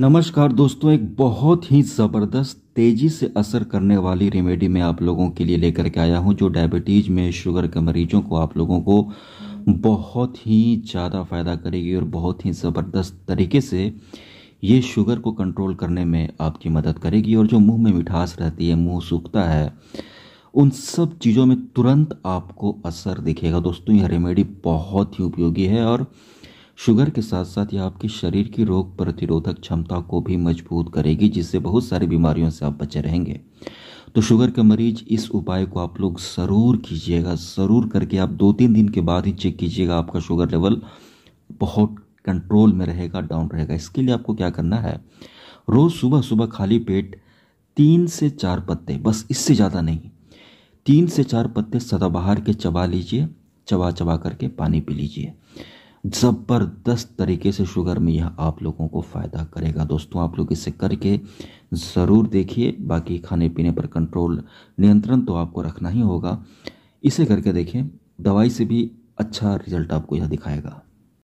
नमस्कार दोस्तों एक बहुत ही ज़बरदस्त तेज़ी से असर करने वाली रेमेडी मैं आप लोगों के लिए लेकर के आया हूँ जो डायबिटीज़ में शुगर के मरीजों को आप लोगों को बहुत ही ज़्यादा फ़ायदा करेगी और बहुत ही ज़बरदस्त तरीके से ये शुगर को कंट्रोल करने में आपकी मदद करेगी और जो मुंह में मिठास रहती है मुंह सूखता है उन सब चीज़ों में तुरंत आपको असर दिखेगा दोस्तों यह रेमेडी बहुत ही उपयोगी है और शुगर के साथ साथ यह आपके शरीर की रोग प्रतिरोधक क्षमता को भी मजबूत करेगी जिससे बहुत सारी बीमारियों से आप बचे रहेंगे तो शुगर के मरीज इस उपाय को आप लोग ज़रूर कीजिएगा ज़रूर करके आप दो तीन दिन के बाद ही चेक कीजिएगा आपका शुगर लेवल बहुत कंट्रोल में रहेगा डाउन रहेगा इसके लिए आपको क्या करना है रोज़ सुबह सुबह खाली पेट तीन से चार पत्ते बस इससे ज़्यादा नहीं तीन से चार पत्ते सदाबहार के चबा लीजिए चबा चबा करके पानी पी लीजिए ज़बरदस्त तरीके से शुगर में यह आप लोगों को फ़ायदा करेगा दोस्तों आप लोग इसे करके ज़रूर देखिए बाकी खाने पीने पर कंट्रोल नियंत्रण तो आपको रखना ही होगा इसे करके देखें दवाई से भी अच्छा रिजल्ट आपको यह दिखाएगा